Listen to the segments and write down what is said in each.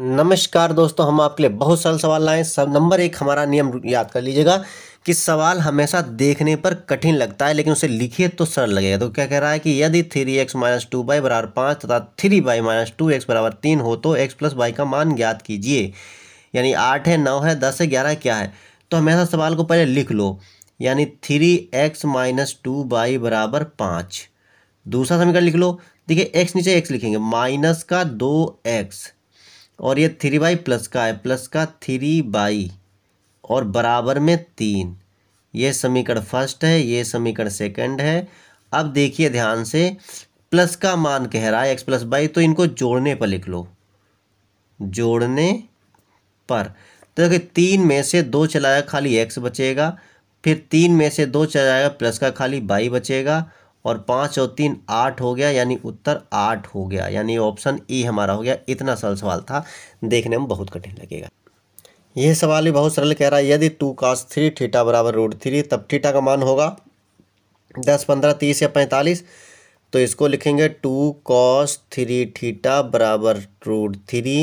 नमस्कार दोस्तों हम आपके लिए बहुत सारे सवाल लाए सब नंबर एक हमारा नियम याद कर लीजिएगा कि सवाल हमेशा देखने पर कठिन लगता है लेकिन उसे लिखिए तो सरल लगेगा तो क्या कह रहा है कि यदि three x minus two y बराबर पाँच तथा three y minus two x बराबर तीन हो तो एक्स प्लस वाई का मान ज्ञात कीजिए यानी आठ है नौ है दस है ग्यारह क्या है तो हमेशा सवाल को पहले लिख लो यानी three x minus two y बराबर पाँच दूसरा समीकरण लिख लो देखिए एक्स नीचे एक्स लिखेंगे माइनस का दो एक्स और ये थ्री बाई प्लस का है प्लस का थ्री बाई और बराबर में तीन ये समीकरण फर्स्ट है ये समीकरण सेकंड है अब देखिए ध्यान से प्लस का मान कह रहा है एक्स प्लस बाई तो इनको जोड़ने पर लिख लो जोड़ने पर तो देखिए तीन में से दो चलाया खाली एक्स बचेगा फिर तीन में से दो चलाएगा प्लस का खाली बाई बचेगा और पाँच और तीन आठ हो गया यानी उत्तर आठ हो गया यानी ऑप्शन ई e हमारा हो गया इतना सरल सवाल था देखने में बहुत कठिन लगेगा यह सवाल भी बहुत सरल कह रहा है यदि टू कास थ्री ठीटा बराबर रूट थ्री तब ठीटा का मान होगा दस पंद्रह तीस या पैंतालीस तो इसको लिखेंगे टू कॉस थ्री ठीटा बराबर रूट थ्री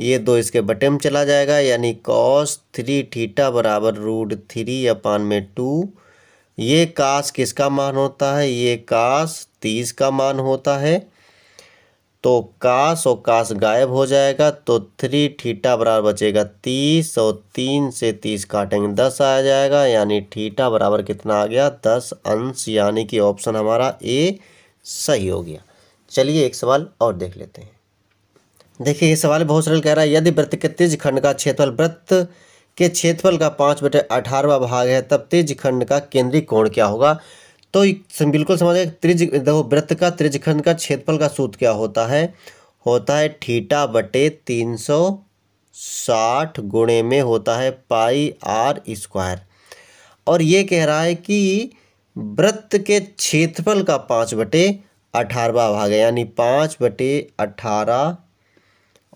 ये दो इसके बटे में चला जाएगा यानी कॉस थ्री ठीटा बराबर रूट थ्री अपान में टू ये कास किसका मान होता है ये कास तीस का मान होता है तो कास और कास गायब हो जाएगा तो थ्री ठीटा बराबर बचेगा तीस और तीन से तीस काटेंगे दस आ जाएगा यानी ठीटा बराबर कितना आ गया दस अंश यानी कि ऑप्शन हमारा ए सही हो गया चलिए एक सवाल और देख लेते हैं देखिए ये सवाल बहुत सरल कह रहा है यदि वृत्त के तिज खंड का क्षेत्रफल वृत्त के क्षेत्रफल का पाँच बटे अठारहवा भाग है तब त्रिज खंड का केंद्रीय कोण क्या होगा तो बिल्कुल समझ गए त्रिज देखो वृत्त का त्रिज खंड का क्षेत्रफल का सूत्र क्या होता है होता है ठीटा बटे तीन सौ साठ गुणे में होता है पाई आर स्क्वायर और ये कह रहा है कि वृत्त के क्षेत्रफल का पाँच बटे अठारहवा भाग है यानी पाँच बटे अठारह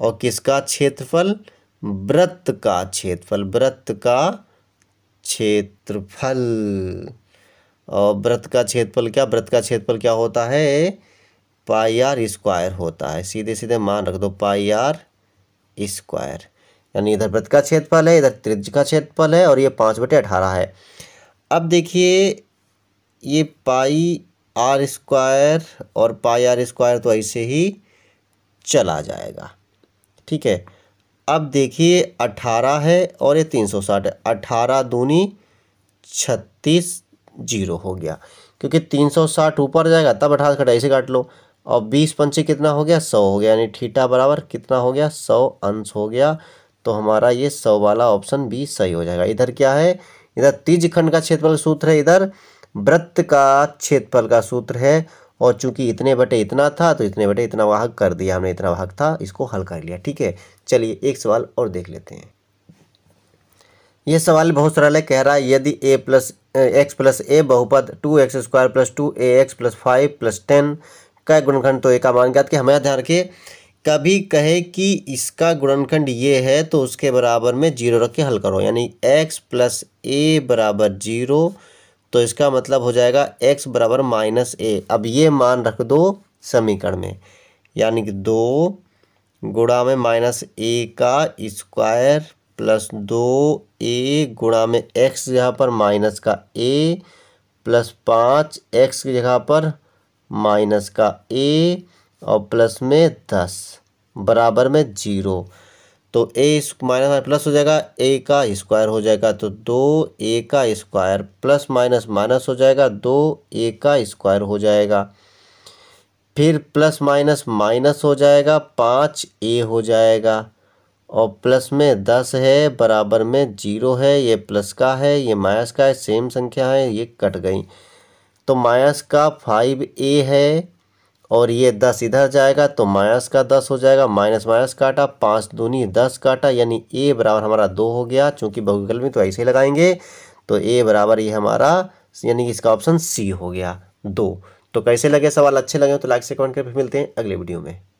और किसका क्षेत्रफल व्रत का क्षेत्रफल व्रत का क्षेत्रफल और व्रत का क्षेत्रफल क्या व्रत का क्षेत्रफल क्या होता है पाई आर स्क्वायर होता है सीधे सीधे मान रख दो पाई आर स्क्वायर यानी इधर व्रत का क्षेत्रफल है इधर त्रिज का क्षेत्रफल है और ये पाँच बटे अठारह है अब देखिए ये पाई आर स्क्वायर और पाई आर स्क्वायर तो ऐसे ही चला जाएगा ठीक है अब देखिए अठारह है और ये तीन सौ साठ है अठारह दूनी छत्तीस जीरो हो गया क्योंकि तीन सौ साठ ऊपर जाएगा तब अठारह कटाई से काट लो और बीस पंचे कितना हो गया सौ हो गया यानी ठीटा बराबर कितना हो गया सौ अंश हो गया तो हमारा ये सौ वाला ऑप्शन भी सही हो जाएगा इधर क्या है इधर तीज खंड का क्षेत्रफल सूत्र है इधर वृत्त का क्षेत्रफल का सूत्र है और चूंकि इतने बटे इतना था तो इतने बटे इतना वाहक कर दिया हमने इतना वाहक था इसको हल कर लिया ठीक है चलिए एक सवाल और देख लेते हैं यह सवाल बहुत सरल है कह रहा है यदि a plus x plus a बहुपद two x square plus two a x plus five plus ten का गुणखंड तो एक मान ज्ञात कि हमें ध्यान रखिए कभी कहे कि इसका गुणनखंड ये है तो उसके बराबर में जीरो रख के हल करो यानी एक्स प्लस ए बराबर जीरो तो इसका मतलब हो जाएगा एक्स बराबर माइनस ए अब ये मान रख दो समीकरण में यानी कि दो गुणा में माइनस ए का स्क्वायर प्लस दो ए गुणा में एक्स जगह पर माइनस का ए प्लस पाँच एक्स की जगह पर माइनस का ए और प्लस में दस बराबर में जीरो तो ए माइनस आर प्लस हो जाएगा ए का स्क्वायर हो जाएगा तो दो ए का स्क्वायर प्लस माइनस माइनस हो जाएगा दो ए का स्क्वायर हो जाएगा फिर प्लस माइनस माइनस हो जाएगा पाँच ए हो जाएगा और प्लस में दस है बराबर में जीरो है ये प्लस का है ये माइनस का है सेम संख्या है ये कट गई तो माइनस का फाइव ए है और ये दस इधर जाएगा तो माइनस का दस हो जाएगा माइनस माइनस काटा पाँच दूनी दस काटा यानी ए बराबर हमारा दो हो गया चूँकि बहुविकल में तो ऐसे ही लगाएंगे तो ए बराबर ये हमारा यानी कि इसका ऑप्शन सी हो गया दो तो कैसे लगे सवाल अच्छे लगे तो लाइक से कमेंट करके मिलते हैं अगले वीडियो में